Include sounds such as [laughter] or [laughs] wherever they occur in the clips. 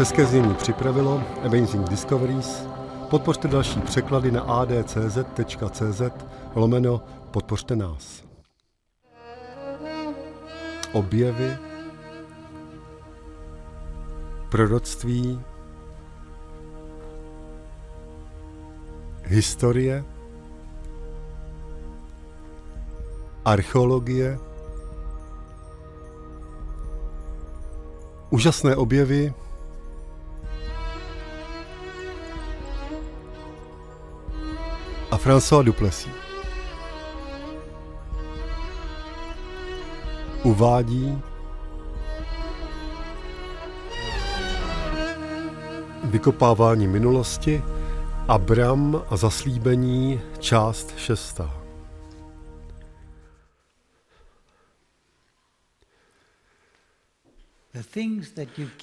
České znění připravilo Amazing Discoveries. Podpořte další překlady na adcz.cz lomeno Podpořte nás. Objevy, proroctví, historie, archeologie, úžasné objevy, a François Duplessis. Uvádí Vykopávání minulosti, Abram a zaslíbení, část šestá.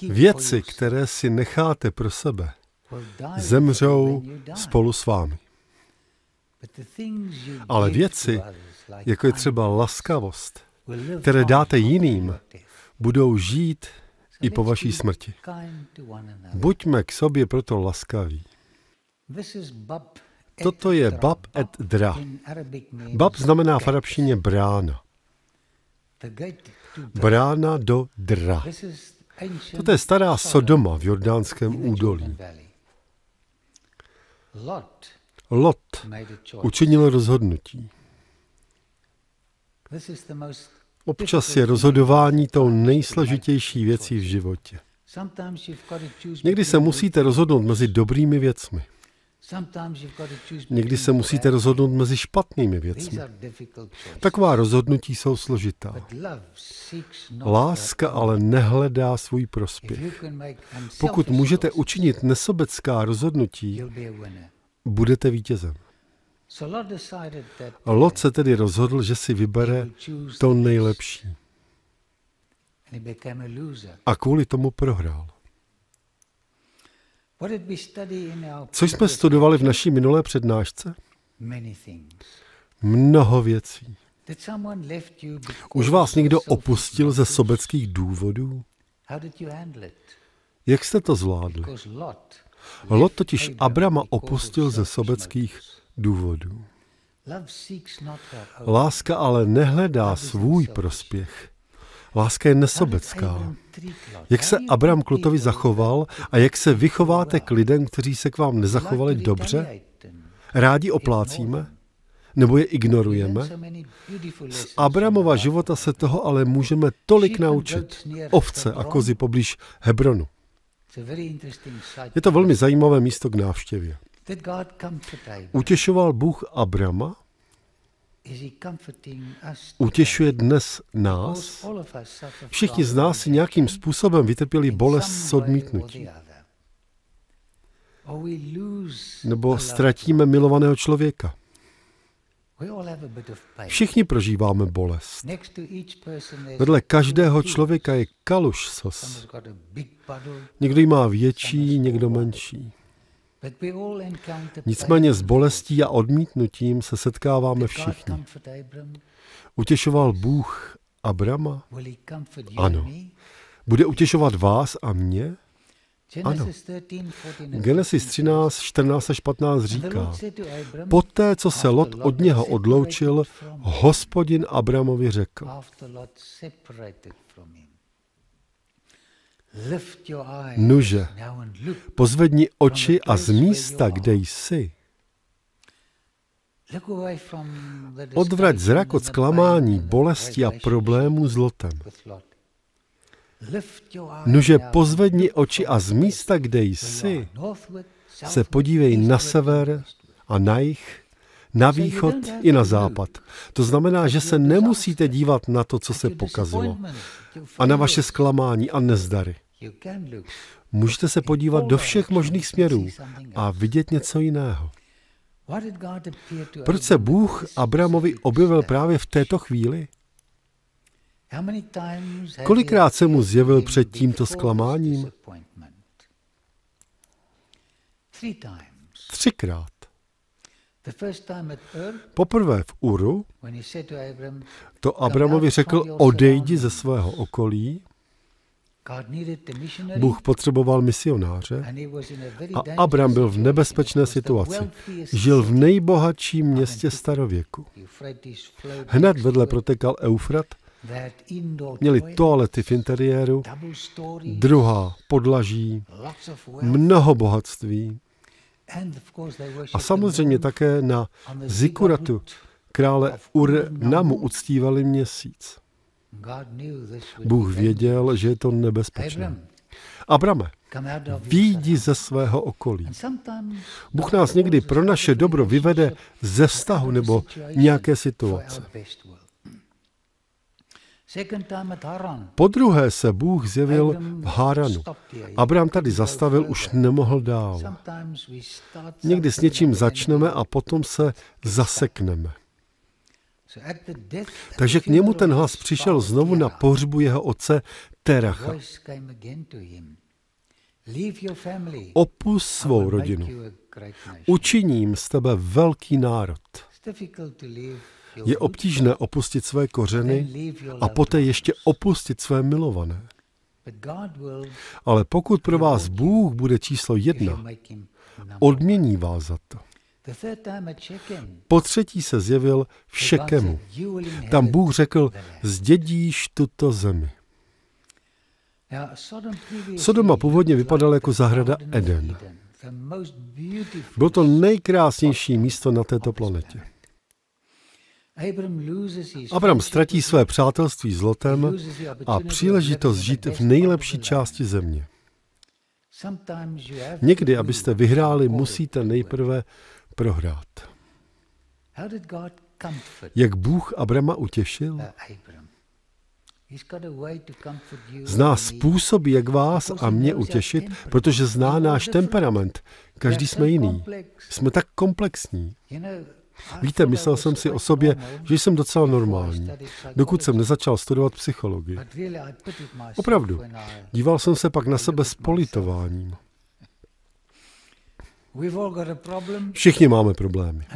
Věci, které si necháte pro sebe, zemřou spolu s vámi. Ale věci, jako je třeba laskavost, které dáte jiným, budou žít i po vaší smrti. Buďme k sobě proto laskaví. Toto je Bab et Dra. Bab znamená v arabštině brána. Brána do Dra. Toto je stará Sodoma v Jordánském údolí. Lot učinil rozhodnutí. Občas je rozhodování tou nejsložitější věcí v životě. Někdy se musíte rozhodnout mezi dobrými věcmi. Někdy se musíte rozhodnout mezi špatnými věcmi. Taková rozhodnutí jsou složitá. Láska ale nehledá svůj prospěch. Pokud můžete učinit nesobecká rozhodnutí, budete vítězem. Lot se tedy rozhodl, že si vybere to nejlepší. A kvůli tomu prohrál. Co jsme studovali v naší minulé přednášce? Mnoho věcí. Už vás někdo opustil ze sobeckých důvodů? Jak jste to zvládli? Lot totiž Abrama opustil ze sobeckých důvodů. Láska ale nehledá svůj prospěch. Láska je nesobecká. Jak se Abram k Lotovi zachoval a jak se vychováte k lidem, kteří se k vám nezachovali dobře? Rádi oplácíme? Nebo je ignorujeme? Z Abramova života se toho ale můžeme tolik naučit. Ovce a kozy poblíž Hebronu. Je to velmi zajímavé místo k návštěvě. Utěšoval Bůh Abrama? Utěšuje dnes nás? Všichni z nás si nějakým způsobem vytrpěli bolest s odmítnutí. Nebo ztratíme milovaného člověka. Všichni prožíváme bolest. Vedle každého člověka je kaluš sos. Někdo má větší, někdo menší. Nicméně s bolestí a odmítnutím se setkáváme všichni. Utěšoval Bůh Abrama? Ano. Bude utěšovat vás a mě? Ano. Genesis 13, 14 až 15 říká, poté, co se Lot od něho odloučil, hospodin Abramovi řekl, Nuže, pozvedni oči a z místa, kde jsi, odvrať zrak od zklamání, bolesti a problémů s Lotem. Nuže pozvedni oči a z místa, kde jsi, se podívej na sever a na jih, na východ i na západ. To znamená, že se nemusíte dívat na to, co se pokazilo, a na vaše zklamání a nezdary. Můžete se podívat do všech možných směrů a vidět něco jiného. Proč se Bůh Abramovi objevil právě v této chvíli? Kolikrát se mu zjevil před tímto zklamáním? Třikrát. Poprvé v Uru to Abramovi řekl, odejdi ze svého okolí. Bůh potřeboval misionáře a Abram byl v nebezpečné situaci. Žil v nejbohatším městě starověku. Hned vedle protekal Eufrat, Měli toalety v interiéru, druhá podlaží, mnoho bohatství. A samozřejmě také na Zikuratu krále Ur Namu uctívali měsíc. Bůh věděl, že je to nebezpečné. Abrame, výjdi ze svého okolí. Bůh nás někdy pro naše dobro vyvede ze vztahu nebo nějaké situace. Po druhé se Bůh zjevil v Háranu. Abraham tady zastavil, už nemohl dál. Někdy s něčím začneme a potom se zasekneme. Takže k němu ten hlas přišel znovu na pohřbu jeho otce Teracha. Opus svou rodinu. Učiním z tebe velký národ. Je obtížné opustit své kořeny a poté ještě opustit své milované. Ale pokud pro vás Bůh bude číslo jedna, odmění vás za to. Po třetí se zjevil všekemu. Tam Bůh řekl, zdědíš tuto zemi. Sodoma původně vypadala jako zahrada Eden. Bylo to nejkrásnější místo na této planetě. Abram ztratí své přátelství s Lotem a příležitost žít v nejlepší části země. Někdy, abyste vyhráli, musíte nejprve prohrát. Jak Bůh Abrama utěšil? Uh, zná způsob, jak vás a mě utěšit, protože zná náš temperament. Každý jsme jiný. Jsme tak komplexní. Víte, myslel jsem si o sobě, že jsem docela normální, dokud jsem nezačal studovat psychologii. Opravdu, díval jsem se pak na sebe s politováním. Všichni máme problémy.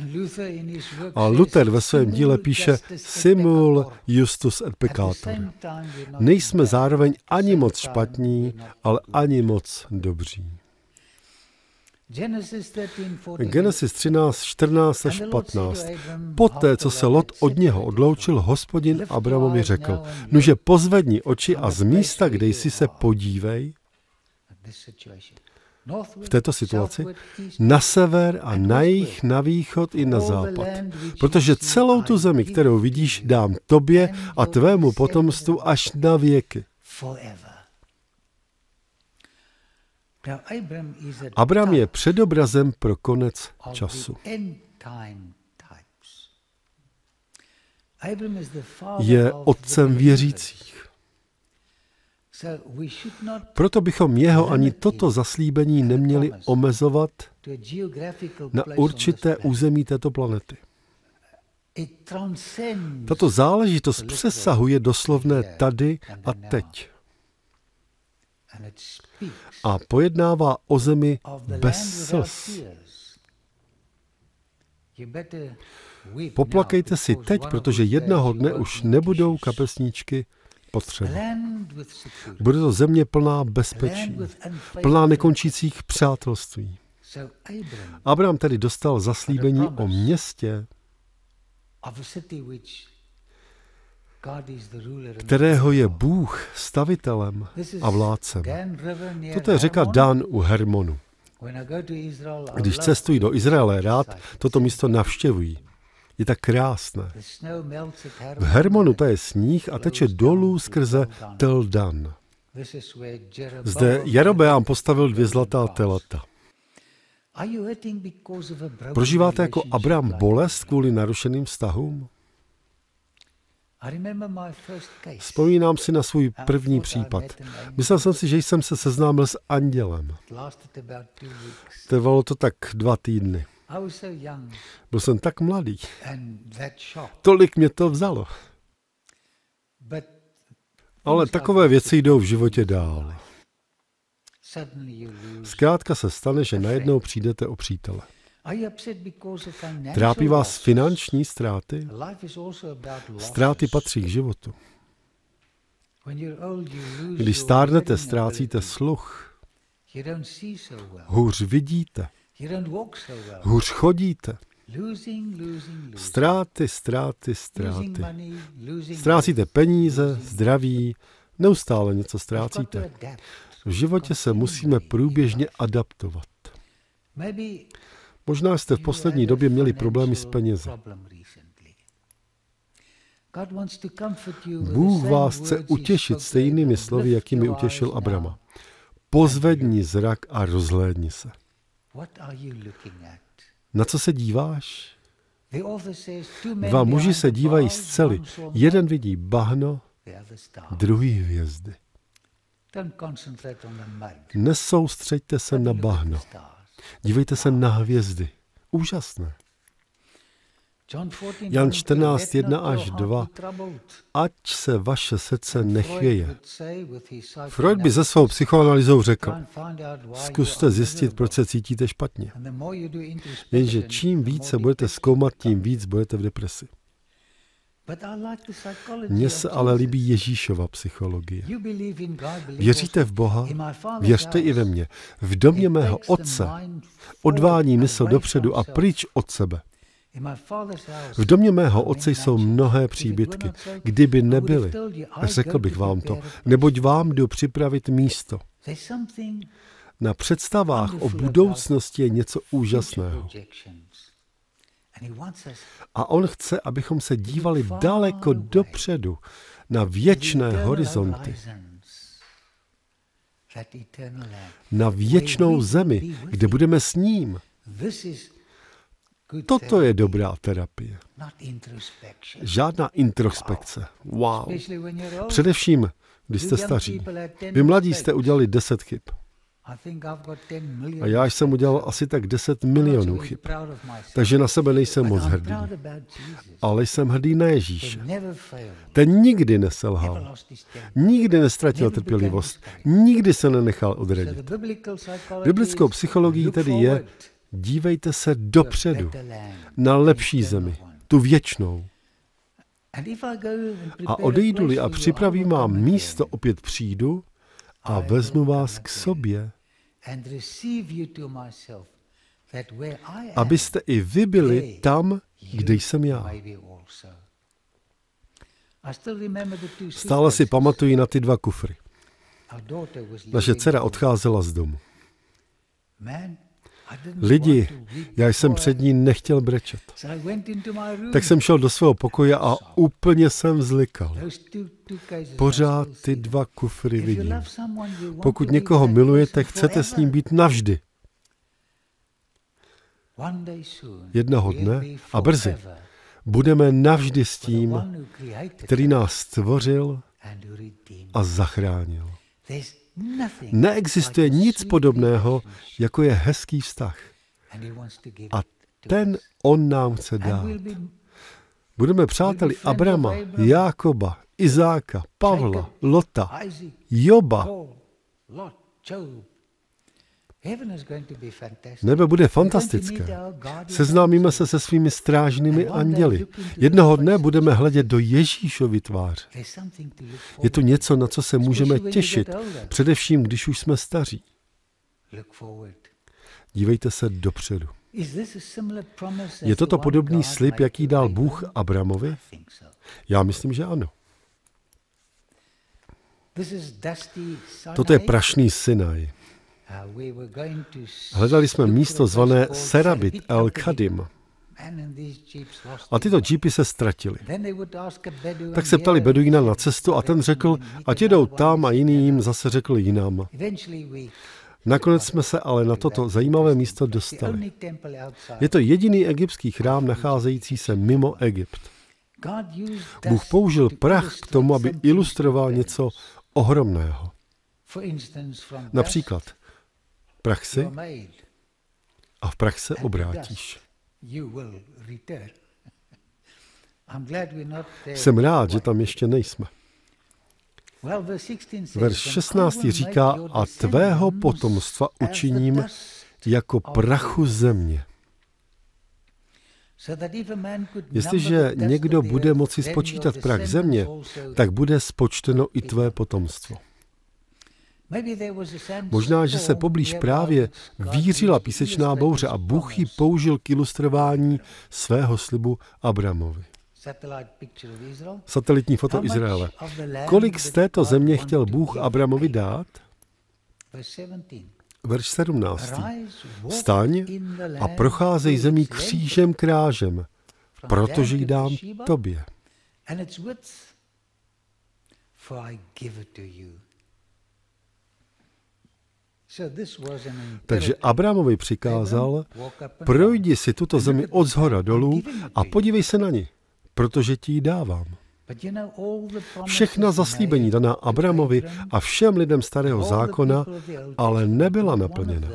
A Luther ve svém díle píše Simul Justus et Peccator. Nejsme zároveň ani moc špatní, ale ani moc dobří. Genesis 13, 14 až 15. Poté, co se Lot od něho odloučil, hospodin Abramovi řekl, nože pozvedni oči a z místa, kde jsi se podívej, v této situaci na sever a na jih, na východ i na západ. Protože celou tu zemi, kterou vidíš, dám tobě a tvému potomstvu až na věky. Abram je předobrazem pro konec času. Je otcem věřících. Proto bychom jeho ani toto zaslíbení neměli omezovat na určité území této planety. Tato záležitost přesahuje doslovné tady a teď a pojednává o zemi bez slz. Poplakejte si teď, protože jednoho dne už nebudou kapesníčky potřeba. Bude to země plná bezpečí, plná nekončících přátelství. Abraham tedy dostal zaslíbení o městě, kterého je Bůh stavitelem a vládcem. Toto je řeka Dan u Hermonu. Když cestují do Izraele, rád toto místo navštěvují. Je tak krásné. V Hermonu to je sníh a teče dolů skrze Tel Dan. Zde Jerobeám postavil dvě zlatá telata. Prožíváte jako Abraham bolest kvůli narušeným vztahům? Vzpomínám si na svůj první případ. Myslel jsem si, že jsem se seznámil s andělem. Trvalo to tak dva týdny. Byl jsem tak mladý. Tolik mě to vzalo. Ale takové věci jdou v životě dál. Zkrátka se stane, že najednou přijdete o přítele. Trápí vás finanční ztráty? Ztráty patří k životu. Když stárnete, ztrácíte sluch. Hůř vidíte. Hůř chodíte. Ztráty, ztráty, ztráty. Ztrácíte peníze, zdraví, neustále něco ztrácíte. V životě se musíme průběžně adaptovat. Možná jste v poslední době měli problémy s penězi. Bůh vás chce utěšit stejnými slovy, jakými utěšil Abrama. Pozvedni zrak a rozhlédni se. Na co se díváš? Dva muži se dívají z cely. Jeden vidí bahno, druhý hvězdy. Nesoustřeďte se na bahno. Dívejte se na hvězdy. Úžasné. Jan 14, 1 až 2. Ať se vaše srdce nechvěje. Freud by ze svou psychoanalýzou řekl, zkuste zjistit, proč se cítíte špatně. Jenže čím více budete zkoumat, tím víc budete v depresi. Mně se ale líbí Ježíšova psychologie. Věříte v Boha? Věřte i ve mě? V domě mého Otce odvání mysl dopředu a pryč od sebe. V domě mého otce jsou mnohé příbytky. Kdyby nebyly, řekl bych vám to, neboť vám jdu připravit místo. Na představách o budoucnosti je něco úžasného. A on chce, abychom se dívali daleko dopředu na věčné horizonty, na věčnou zemi, kde budeme s ním. Toto je dobrá terapie. Žádná introspekce. Wow. Především, když jste staří. Vy mladí jste udělali deset chyb. A já jsem udělal asi tak 10 milionů chyb. Takže na sebe nejsem moc hrdý. Ale jsem hrdý na Ježíše. Ten nikdy neselhal. Nikdy nestratil trpělivost. Nikdy se nenechal odradit. Biblickou psychologií tedy je, dívejte se dopředu na lepší zemi, tu věčnou. A odejdu-li a připravím vám místo, opět přijdu a vezmu vás k sobě, abyste i vy byli tam, kde jsem já. Stále si pamatuji na ty dva kufry. Naše dcera odcházela z domu. Lidi, já jsem před ní nechtěl brečet. Tak jsem šel do svého pokoje a úplně jsem vzlikal. Pořád ty dva kufry vidím. Pokud někoho milujete, chcete s ním být navždy. Jednoho dne a brzy budeme navždy s tím, který nás stvořil a zachránil. Neexistuje nic podobného, jako je hezký vztah. A ten on nám chce dát. Budeme přáteli Abrama, Jákoba, Izáka, Pavla, Lota, Joba, Nebe bude fantastické. Seznámíme se se svými strážnými anděli. Jednoho dne budeme hledět do Ježíšovy tvář. Je to něco, na co se můžeme těšit, především když už jsme staří. Dívejte se dopředu. Je toto podobný slib, jaký dal Bůh Abramovi? Já myslím, že ano. Toto je prašný Sinaj. Hledali jsme místo zvané Serabit El Kadim. A tyto džípy se ztratily. Tak se ptali Beduína na cestu a ten řekl, ať jedou tam a jiný jim zase řekl jinam. Nakonec jsme se ale na toto zajímavé místo dostali. Je to jediný egyptský chrám nacházející se mimo Egypt. Bůh použil prach k tomu, aby ilustroval něco ohromného. Například praxi a v praxi se obrátíš. [laughs] Jsem rád, že tam ještě nejsme. Verš 16 říká, a tvého potomstva učiním jako prachu země. Jestliže někdo bude moci spočítat prach země, tak bude spočteno i tvé potomstvo. Možná, že se poblíž právě vířila písečná bouře a Bůh ji použil k ilustrování svého slibu Abramovi. Satelitní foto Izraele. Kolik z této země chtěl Bůh Abramovi dát? Verš 17. Staň a procházej zemí křížem krážem, protože ji dám tobě. Takže Abramovi přikázal, projdi si tuto zemi od zhora dolů a podívej se na ní, protože ti ji dávám. Všechna zaslíbení daná Abramovi a všem lidem starého zákona, ale nebyla naplněna.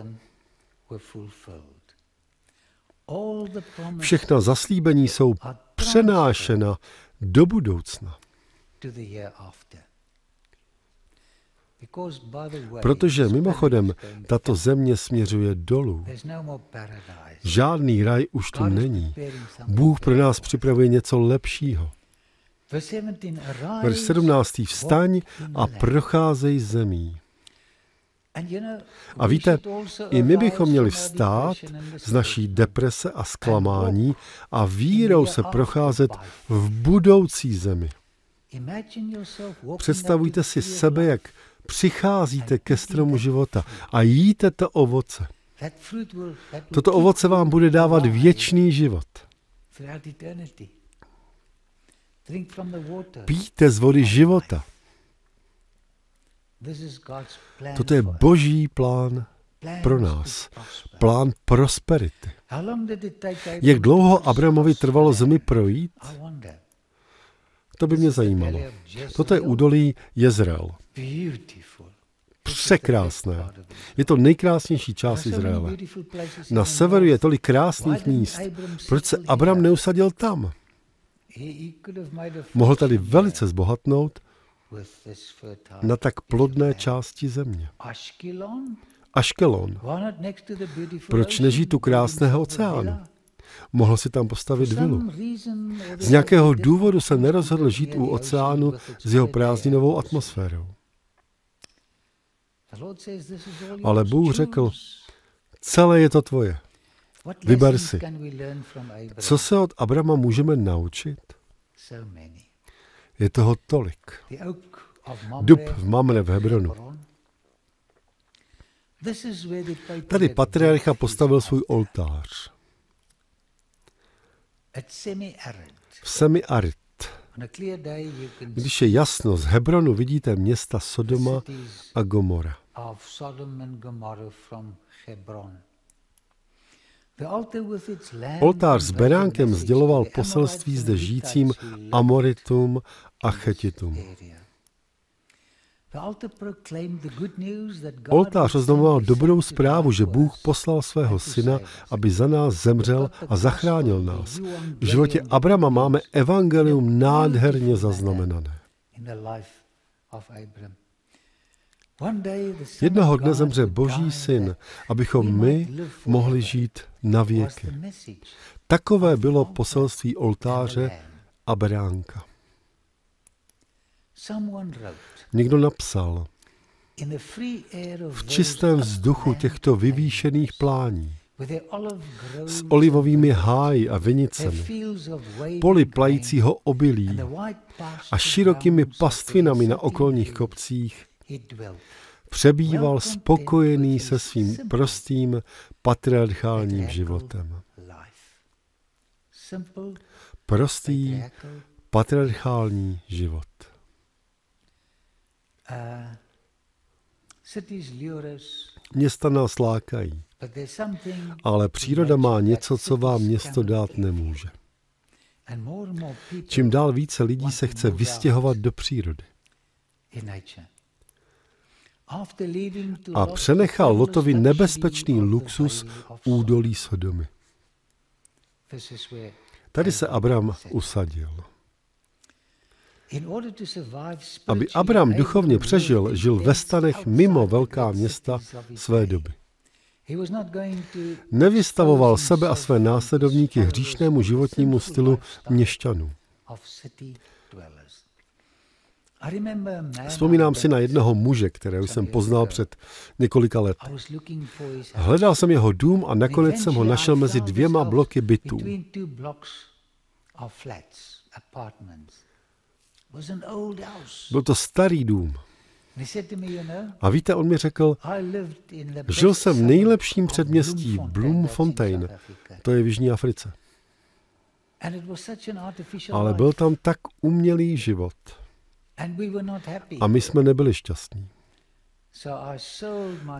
Všechna zaslíbení jsou přenášena do budoucna. Protože mimochodem tato země směřuje dolů. No Žádný raj už tu není. Bůh pro nás připravuje něco lepšího. Verš 17. Vstaň a procházej zemí. A víte, i my bychom měli vstát z naší deprese a zklamání a vírou se procházet v budoucí zemi. Představujte si sebe, jak přicházíte ke stromu života a jíte to ovoce. Toto ovoce vám bude dávat věčný život. Píte z vody života. Toto je boží plán pro nás. Plán prosperity. Jak dlouho Abramovi trvalo zemi projít? To by mě zajímalo. Toto je údolí Jezreel. Překrásné. Je to nejkrásnější část Izraele. Na severu je tolik krásných míst. Proč se Abram neusadil tam? Mohl tady velice zbohatnout na tak plodné části země. Aškelon? Proč nežít u krásného oceánu? Mohl si tam postavit vilu. Z nějakého důvodu se nerozhodl žít u oceánu s jeho prázdninovou atmosférou. Ale Bůh řekl, celé je to tvoje. Vyber si. Co se od Abrama můžeme naučit? Je toho tolik. Dub v Mamre v Hebronu. Tady patriarcha postavil svůj oltář v Semi arid. Když je jasno, z Hebronu vidíte města Sodoma a Gomora. Oltář s beránkem sděloval poselství zde žijícím Amoritům a Chetitům. Oltář oznamoval dobrou zprávu, že Bůh poslal svého syna, aby za nás zemřel a zachránil nás. V životě Abrama máme evangelium nádherně zaznamenané. Jednoho dne zemře Boží syn, abychom my mohli žít na věky. Takové bylo poselství oltáře a beránka. Někdo napsal, v čistém vzduchu těchto vyvýšených plání, s olivovými háji a vinicemi, poli plajícího obilí a širokými pastvinami na okolních kopcích, přebýval spokojený se svým prostým patriarchálním životem. Prostý patriarchální život. Eh, Města nás lákají, ale příroda má něco, co vám město dát nemůže. Čím dál více lidí se chce vystěhovat do přírody. A přenechal Lotovi nebezpečný luxus údolí Sodomy. Tady se Abraham usadil. Aby Abraham duchovně přežil, žil ve stanech mimo velká města své doby. Nevystavoval sebe a své následovníky hříšnému životnímu stylu měšťanů. Vzpomínám si na jednoho muže, kterého jsem poznal před několika lety. Hledal jsem jeho dům a nakonec jsem ho našel mezi dvěma bloky bytů. Byl to starý dům. A víte, on mi řekl, žil jsem v nejlepším předměstí Bloemfontein, to je v Jižní Africe. Ale byl tam tak umělý život. A my jsme nebyli šťastní.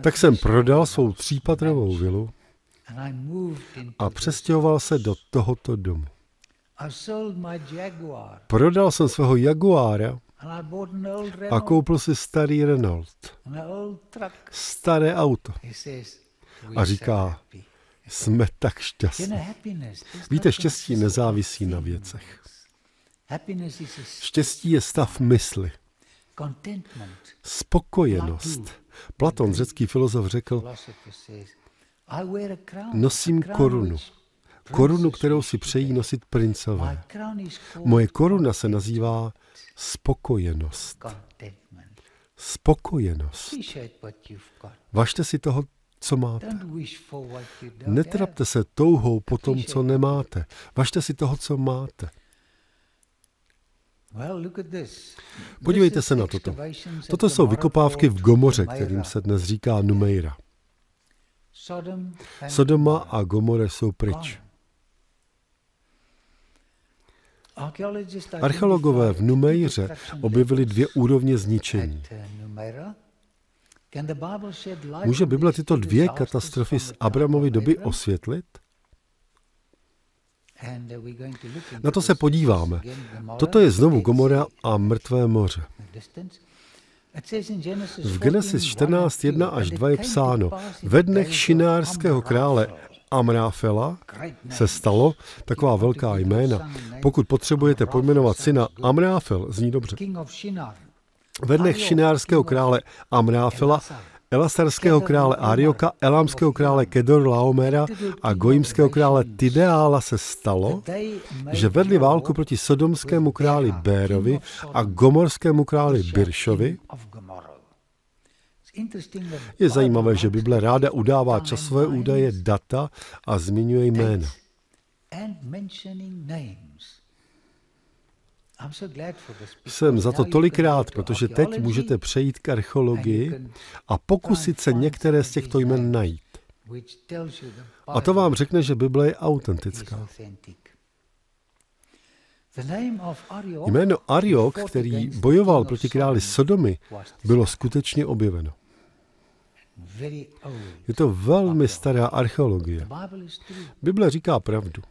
Tak jsem prodal svou třípatrovou vilu a přestěhoval se do tohoto domu. Prodal jsem svého Jaguára a koupil si starý Renault. Staré auto. A říká, jsme tak šťastní. Víte, štěstí nezávisí na věcech. Štěstí je stav mysli. Spokojenost. Platon, řecký filozof, řekl, nosím korunu korunu, kterou si přejí nosit princové. Moje koruna se nazývá spokojenost. Spokojenost. Važte si toho, co máte. Netrapte se touhou po tom, co nemáte. Važte si toho, co máte. Podívejte se na toto. Toto jsou vykopávky v Gomoře, kterým se dnes říká Numeira. Sodoma a Gomore jsou pryč. Archeologové v Numejře objevili dvě úrovně uh, zničení. Může Bible tyto dvě katastrofy z Abramovy doby osvětlit? Uh, Na to se podíváme. Toto je znovu Gomora a mrtvé moře. V Genesis 14:1 až 2 je psáno, ve dnech šinárského krále Amnáfela se stalo taková velká jména. Pokud potřebujete pojmenovat syna Amnáfel, zní dobře. Ve dnech šinárského krále Amnáfela Elasarského krále Arioka, elámského krále Kedor Laomera a goimského krále Tideála se stalo, že vedli válku proti sodomskému králi Bérovi a gomorskému králi Biršovi je zajímavé, že Bible ráda udává časové údaje, data a zmiňuje jména. Jsem za to tolikrát, protože teď můžete přejít k archeologii a pokusit se některé z těchto jmen najít. A to vám řekne, že Bible je autentická. Jméno Ariok, který bojoval proti králi Sodomy, bylo skutečně objeveno. Je to velmi stará archeologie. Bible říká pravdu.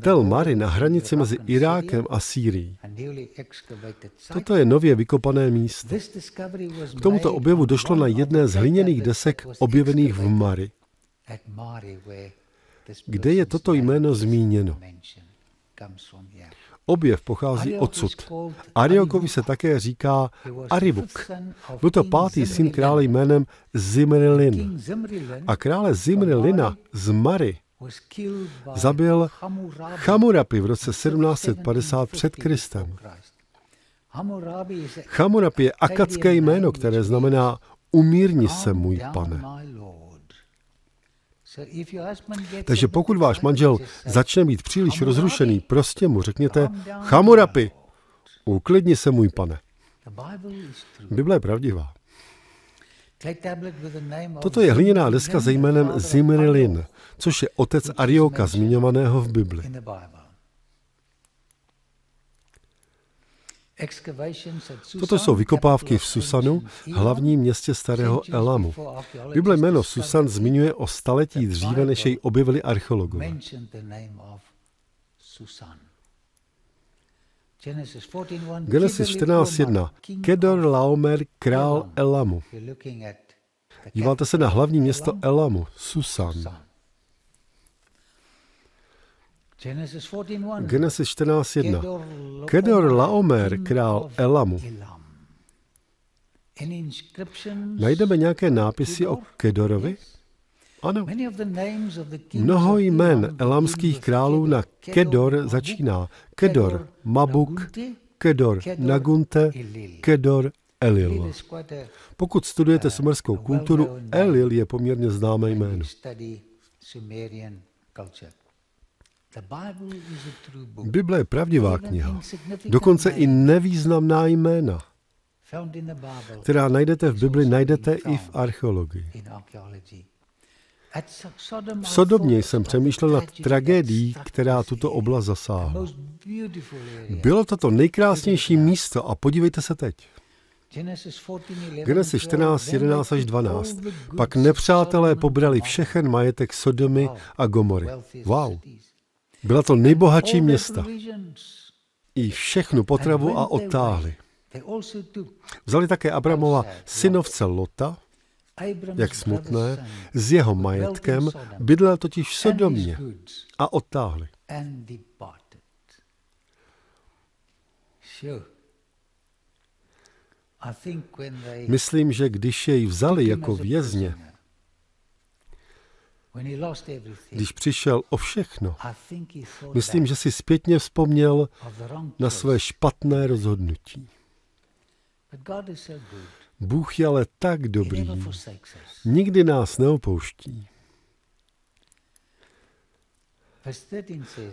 Tel Mari na hranici mezi Irákem a Sýrií. Toto je nově vykopané místo. K tomuto objevu došlo na jedné z hliněných desek objevených v Mari, kde je toto jméno zmíněno. Objev pochází odsud. Ariokovi se také říká Arivuk. Byl to pátý syn krále jménem Zimrilin. A krále Zimrilina z Mary zabil Chamurapi v roce 1750 před Kristem. Chamurapi je akatské jméno, které znamená umírni se, můj pane. Takže pokud váš manžel začne být příliš rozrušený, prostě mu řekněte, chamurapy, uklidni se můj pane. Bible je pravdivá. Toto je hliněná deska se jménem Zimrilin, což je otec Arioka zmiňovaného v Bibli. Toto jsou vykopávky v Susanu, hlavním městě starého Elamu. Bible jméno Susan zmiňuje o staletí dříve, než jej objevili archeologové. Genesis 14.1. Kedor Laomer, král Elamu. Díváte se na hlavní město Elamu, Susan. Genesis 14.1. Kedor Laomer, král Elamu. Najdeme nějaké nápisy o Kedorovi? Ano. Mnoho jmen elamských králů na Kedor začíná. Kedor Mabuk, Kedor Nagunte, Kedor Elil. Pokud studujete sumerskou kulturu, Elil je poměrně známé jméno. Bible je pravdivá kniha, dokonce i nevýznamná jména, která najdete v Bibli, najdete i v archeologii. V Sodomě jsem přemýšlel nad tragédií, která tuto oblast zasáhla. Bylo to to nejkrásnější místo a podívejte se teď. Genesis 14, 11 až 12. Pak nepřátelé pobrali všechen majetek Sodomy a Gomory. Wow. Byla to nejbohatší města. I všechnu potravu a odtáhli. Vzali také Abramova no. synovce Lota, jak smutné, s jeho majetkem bydlel totiž v Sodomě a odtáhli. Myslím, že když jej vzali jako vězně, když přišel o všechno, myslím, že si zpětně vzpomněl na své špatné rozhodnutí. Bůh je ale tak dobrý, nikdy nás neopouští.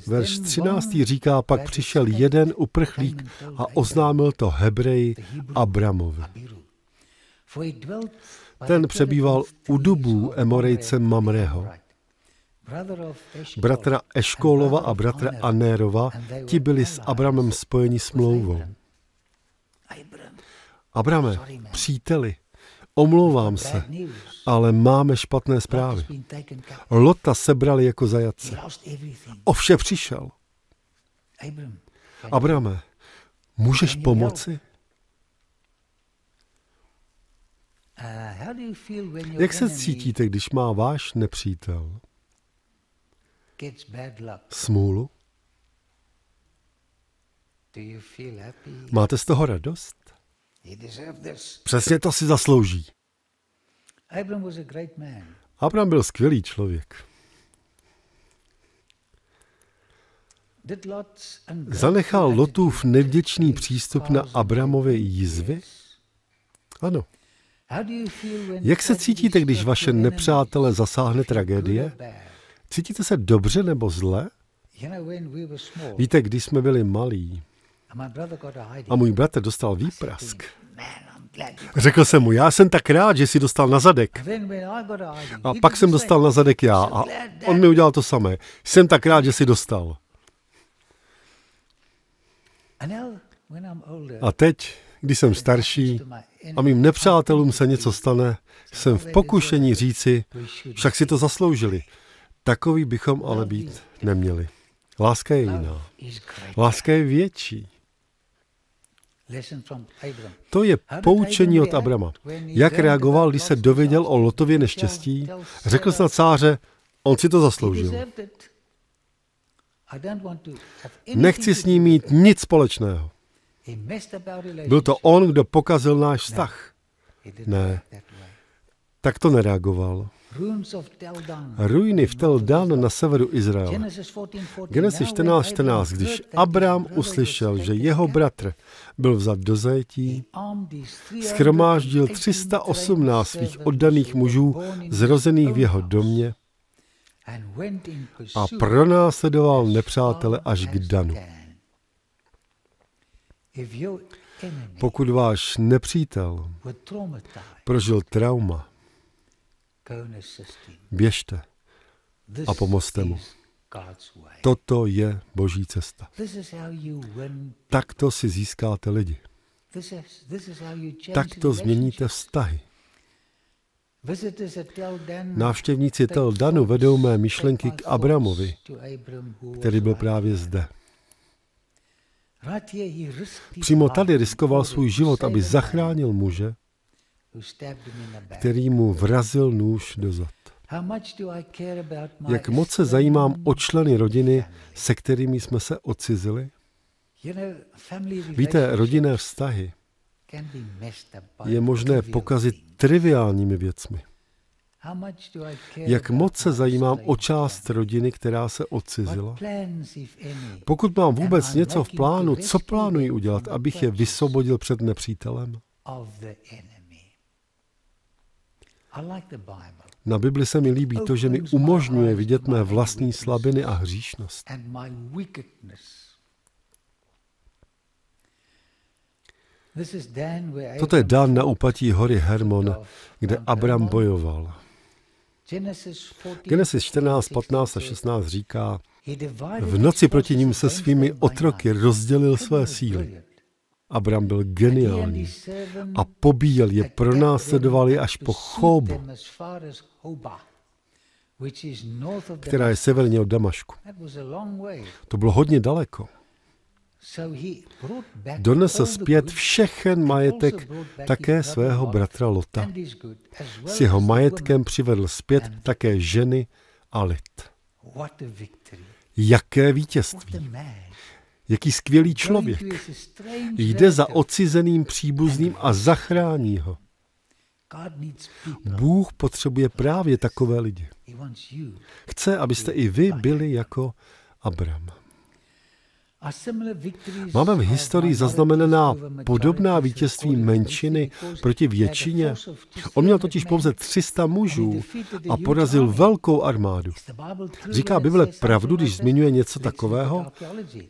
Verš 13. říká, pak přišel jeden uprchlík a oznámil to Hebreji Abramovi. Ten přebýval u dubů Emorejce Mamreho. Bratra Eškolova a bratra Anérova, ti byli s Abramem spojeni smlouvou. Abrame, příteli, omlouvám se, ale máme špatné zprávy. Lota sebrali jako zajatce. O vše přišel. Abrame, můžeš pomoci? Eh, Jak se cítíte, když má váš nepřítel smůlu? Máte z toho radost? Přesně to si zaslouží. Abraham byl skvělý člověk. Zanechal Lotův nevděčný přístup na Abramově jízvy? Ano. Jak se cítíte, když vaše nepřátele zasáhne tragédie? Cítíte se dobře nebo zle? Víte, když jsme byli malí a můj bratr dostal výprask, Řekl jsem mu, já jsem tak rád, že jsi dostal na zadek. A pak jsem dostal na zadek já a on mi udělal to samé. Jsem tak rád, že jsi dostal. A teď, když jsem starší, a mým nepřátelům se něco stane, jsem v pokušení říci, však si to zasloužili. Takový bychom ale být neměli. Láska je jiná. Láska je větší. To je poučení od Abrama. Jak reagoval, když se dověděl o Lotově neštěstí? Řekl snad cáře, on si to zasloužil. Nechci s ním mít nic společného. Byl to on, kdo pokazil náš no. vztah. Ne, tak to nereagoval. Ruiny v Tel Dan na severu Izraele. Genesis 14.14, 14, když Abraham uslyšel, že jeho bratr byl vzat do zajetí, schromáždil 318 svých oddaných mužů zrozených v jeho domě a pronásledoval nepřátele až k Danu. Pokud váš nepřítel prožil trauma, běžte a pomozte mu. Toto je boží cesta. Takto si získáte lidi. Takto změníte vztahy. Návštěvníci Tel Danu vedou mé myšlenky k Abramovi, který byl právě zde. Přímo tady riskoval svůj život, aby zachránil muže, který mu vrazil nůž do zad. Jak moc se zajímám o členy rodiny, se kterými jsme se odcizili? Víte, rodinné vztahy je možné pokazit triviálními věcmi. Jak moc se zajímám o část rodiny, která se odcizila? Pokud mám vůbec něco v plánu, co plánuji udělat, abych je vysvobodil před nepřítelem? Na Bibli se mi líbí to, že mi umožňuje vidět mé vlastní slabiny a hříšnost. Toto je Dan na úpatí hory Hermon, kde um, Abram bojoval. Genesis 14, 15 a 16 říká, v noci proti ním se svými otroky rozdělil své síly. Abram byl geniální a pobíjel je, pronásledoval je až po Chobu, která je severně od Damašku. To bylo hodně daleko. Donesl zpět všechen majetek také svého bratra Lota. S jeho majetkem přivedl zpět také ženy a lid. Jaké vítězství! Jaký skvělý člověk! Jde za ocizeným příbuzným a zachrání ho. Bůh potřebuje právě takové lidi. Chce, abyste i vy byli jako Abram. Máme v historii zaznamenaná podobná vítězství menšiny proti většině. On měl totiž pouze 300 mužů a porazil velkou armádu. Říká Bible pravdu, když zmiňuje něco takového?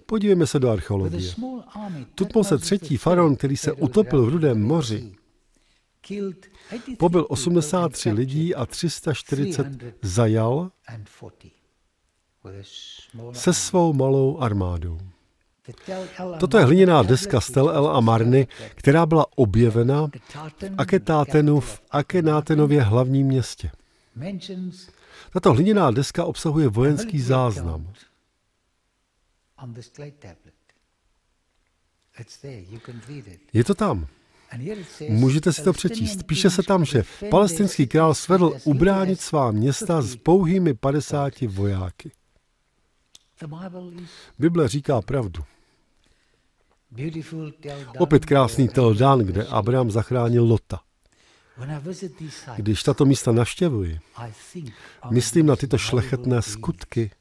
Podívejme se do archeologie. Tutmose třetí faraon, který se utopil v Rudém moři, pobyl 83 lidí a 340 zajal se svou malou armádou. Toto je hliněná deska z Tel El Amarny, která byla objevena v Aketátenu v Akenátenově hlavním městě. Tato hliněná deska obsahuje vojenský záznam. Je to tam. Můžete si to přečíst. Píše se tam, že palestinský král svedl ubránit svá města s pouhými 50 vojáky. Bible říká pravdu. Opět krásný Tel Dan, kde Abraham zachránil Lota. Když tato místa navštěvuji, myslím na tyto šlechetné skutky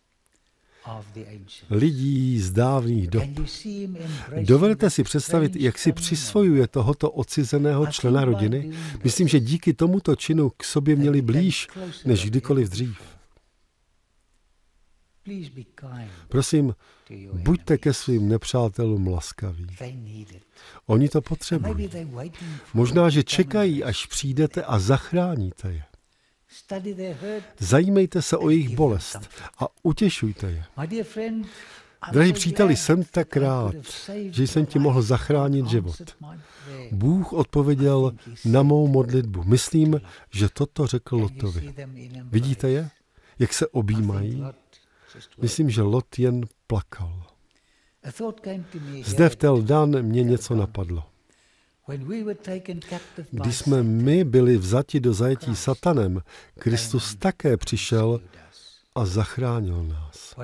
lidí z dávných dob. Dovedete si představit, jak si přisvojuje tohoto ocizeného člena rodiny? Myslím, že díky tomuto činu k sobě měli blíž než kdykoliv dřív. Prosím, buďte ke svým nepřátelům laskaví. Oni to potřebují. Možná, že čekají, až přijdete a zachráníte je. Zajímejte se o jejich bolest a utěšujte je. Drahý příteli, jsem tak rád, že jsem ti mohl zachránit život. Bůh odpověděl na mou modlitbu. Myslím, že toto řekl Lotovi. Vidíte je? Jak se objímají? Myslím, že Lot jen plakal. Zde v Tel Dan mě něco napadlo. Když jsme my byli vzati do zajetí satanem, Kristus také přišel a zachránil nás.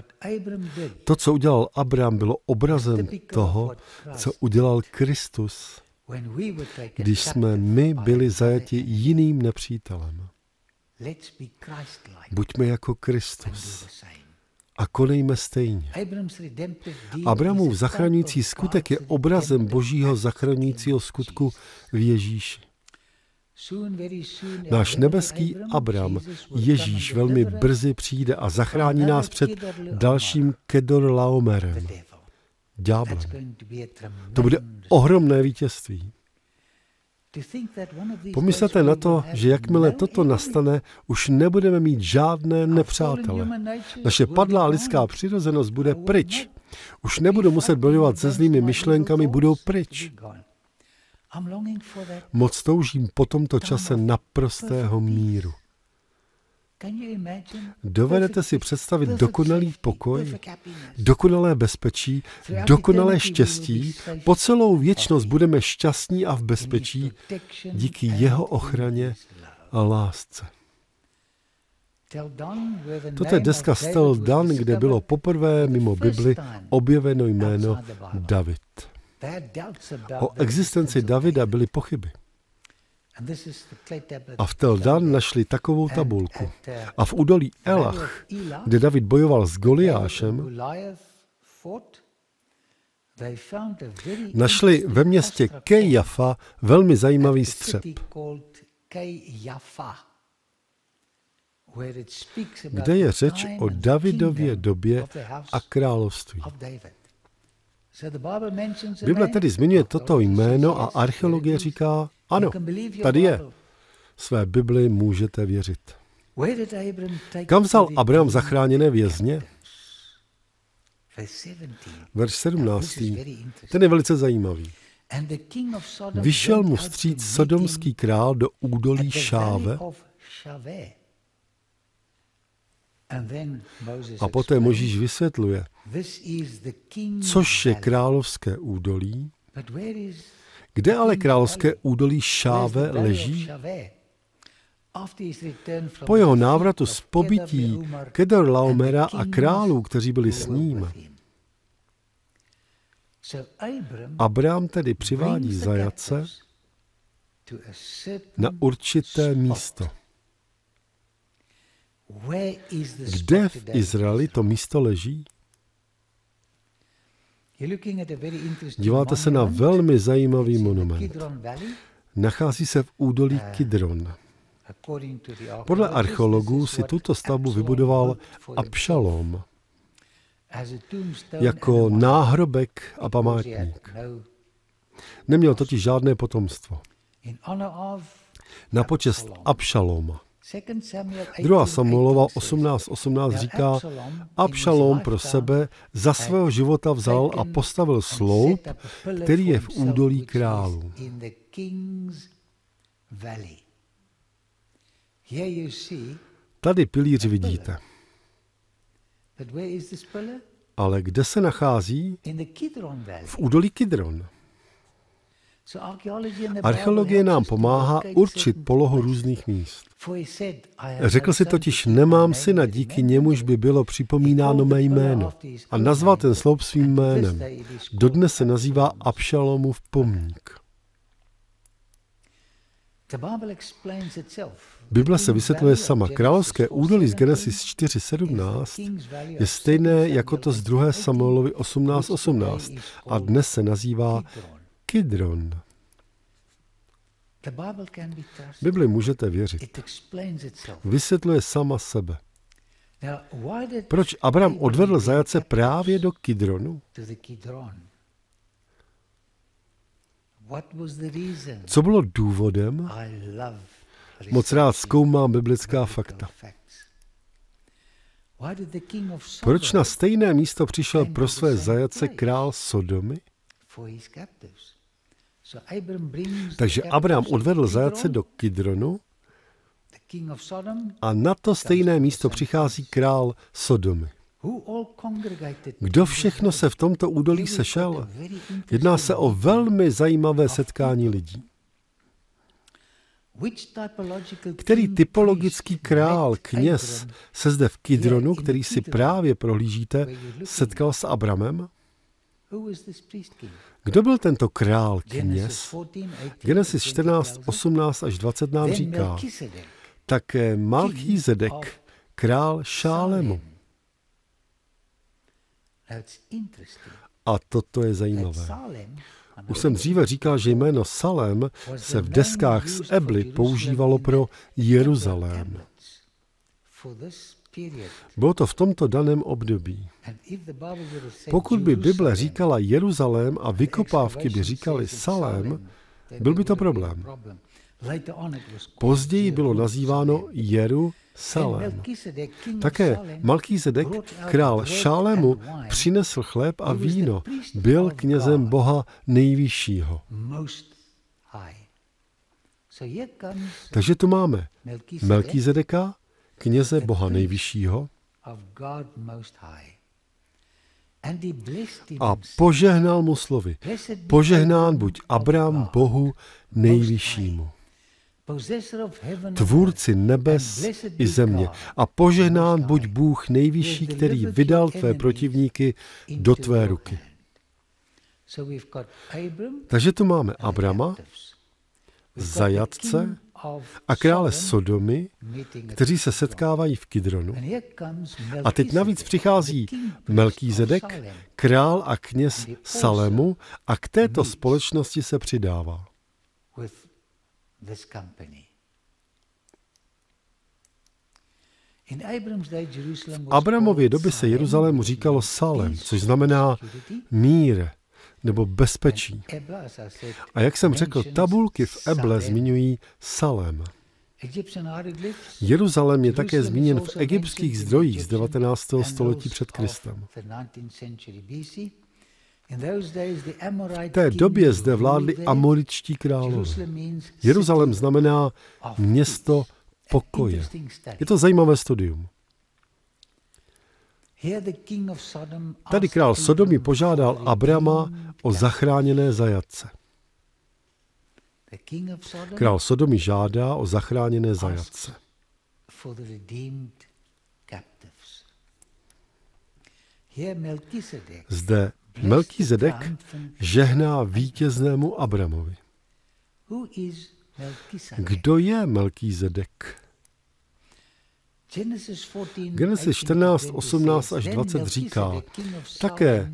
To, co udělal Abraham, bylo obrazem toho, co udělal Kristus, když jsme my byli zajati jiným nepřítelem. Buďme jako Kristus a konejme stejně. Abramův zachraňující skutek je obrazem božího zachraňujícího skutku v Ježíši. Náš nebeský Abram, Ježíš, velmi brzy přijde a zachrání nás před dalším Kedor Laomerem, ďáblem. To bude ohromné vítězství. Pomyslete na to, že jakmile no toto nastane, už nebudeme mít žádné nepřátele. Naše padlá lidská přirozenost bude pryč. Už nebudu muset bojovat se zlými myšlenkami, budou pryč. Moc toužím po tomto čase naprostého míru. Dovedete si představit dokonalý pokoj, dokonalé bezpečí, dokonalé štěstí. Po celou věčnost budeme šťastní a v bezpečí díky jeho ochraně a lásce. Toto je deska Stel Dan, kde bylo poprvé mimo Bibli objeveno jméno David. O existenci Davida byly pochyby. A v Tel Dan našli takovou tabulku. Uh, a v údolí Elach, kde David bojoval s Goliášem, našli ve městě Kejafa velmi zajímavý střep, kde je řeč o Davidově době a království. Bible tedy zmiňuje toto jméno a archeologie říká, ano, tady je. Své Bibli můžete věřit. Kam vzal Abraham zachráněné vězně? Verš 17. Ten je velice zajímavý. Vyšel mu vstříc sodomský král do údolí Šáve a poté Možíš vysvětluje, což je královské údolí. Kde ale královské údolí Šáve leží? Po jeho návratu z pobytí Laomera a králů, kteří byli s ním, Abraham tedy přivádí zajace na určité místo. Kde v Izraeli to místo leží? Díváte se na velmi zajímavý monument. Nachází se v údolí uh, Kidron. Podle archeologů si tuto stavbu vybudoval Abšalom jako náhrobek a památník. No Neměl totiž žádné potomstvo. Na počest Abšaloma. Druhá Samuelova 18.18 18 říká, Abšalom pro sebe za svého života vzal a postavil sloup, který je v údolí králu. Tady pilíř vidíte. Ale kde se nachází? V údolí Kidron. Archeologie nám pomáhá určit polohu různých míst. Řekl si totiž, nemám syna, díky němuž by bylo připomínáno mé jméno. A nazval ten sloup svým jménem. Dodnes se nazývá Abšalomův pomník. Bible se vysvětluje sama. Královské údolí z Genesis 4.17 je stejné jako to z 2. Samuelovi 18.18 18, a dnes se nazývá Kidron. Bibli můžete věřit. Vysvětluje sama sebe. Proč Abraham odvedl zajace právě do Kidronu? Co bylo důvodem? Moc rád zkoumám biblická fakta. Proč na stejné místo přišel pro své zajace král Sodomy? Takže Abraham odvedl zajace do Kidronu a na to stejné místo přichází král Sodomy. Kdo všechno se v tomto údolí sešel? Jedná se o velmi zajímavé setkání lidí. Který typologický král, kněz, se zde v Kidronu, který si právě prohlížíte, setkal s Abramem? Kdo byl tento král, kněz? Genesis 14, 18 až 20 nám říká, tak eh, Malchizedek, král Šálemu. A toto je zajímavé. Už jsem dříve říkal, že jméno Salem se v deskách z Ebly používalo pro Jeruzalém. Bylo to v tomto daném období. Pokud by Bible říkala Jeruzalém a vykopávky by říkaly Salém, byl by to problém. Později bylo nazýváno Jeru Salém. Také Malkýzedek, král Šálemu, přinesl chléb a víno. Byl knězem Boha nejvyššího. Takže tu máme Melkýzedeka, kněze Boha Nejvyššího a požehnal mu slovy, požehnán buď Abraham Bohu Nejvyššímu, tvůrci nebes i země a požehnán buď Bůh Nejvyšší, který vydal tvé protivníky do tvé ruky. Takže tu máme Abrama, zajatce, a krále Sodomy, kteří se setkávají v Kidronu. A teď navíc přichází zedek král a kněz Salemu a k této společnosti se přidává. V Abramově době se Jeruzalému říkalo Salem, což znamená mír, nebo bezpečí. A jak jsem řekl, tabulky v Eble zmiňují Salem. Jeruzalém je také zmíněn v egyptských zdrojích z 19. století před Kristem. V té době zde vládli amoričtí králové. Jeruzalém znamená město pokoje. Je to zajímavé studium. Tady král Sodomy požádal Abrama o zachráněné zajatce. Král Sodomy žádá o zachráněné zajatce. Zde Melchizedek žehná vítěznému Abramovi. Kdo je Melchizedek? Genesis 14, 18 až 20 říká, také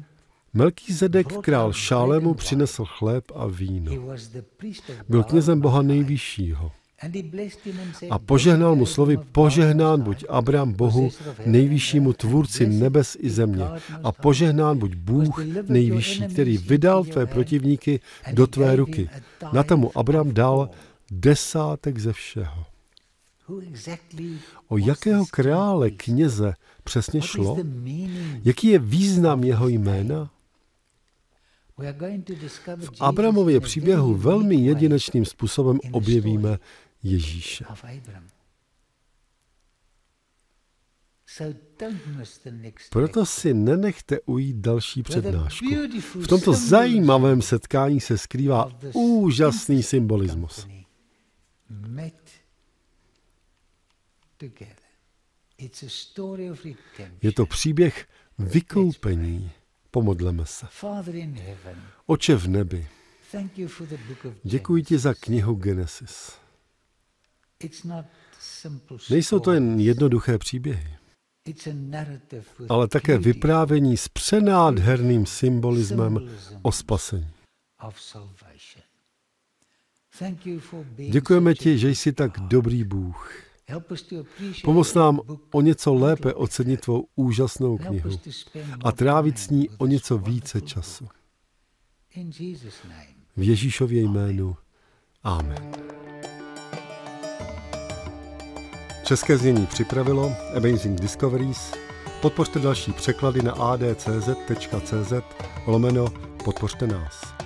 Zedek král šálemu přinesl chléb a víno. Byl knězem Boha nejvyššího. A požehnal mu slovy, požehnán buď Abram Bohu, nejvyššímu tvůrci nebes i země. A požehnán buď Bůh nejvyšší, který vydal tvé protivníky do tvé ruky. Na tomu Abram dal desátek ze všeho. O jakého krále, kněze přesně šlo? Jaký je význam jeho jména? V Abramově příběhu velmi jedinečným způsobem objevíme Ježíše. Proto si nenechte ujít další přednášku. V tomto zajímavém setkání se skrývá úžasný symbolismus. Je to příběh vykoupení. Pomodleme se. Oče v nebi, děkuji ti za knihu Genesis. Nejsou to jen jednoduché příběhy, ale také vyprávění s přenádherným symbolismem o spasení. Děkujeme ti, že jsi tak dobrý Bůh Pomoz nám o něco lépe ocenit tvou úžasnou knihu a trávit s ní o něco více času. V Ježíšově jménu. Amen. České znění připravilo Amazing Discoveries. Podpořte další překlady na adcz.cz lomeno Podpořte nás.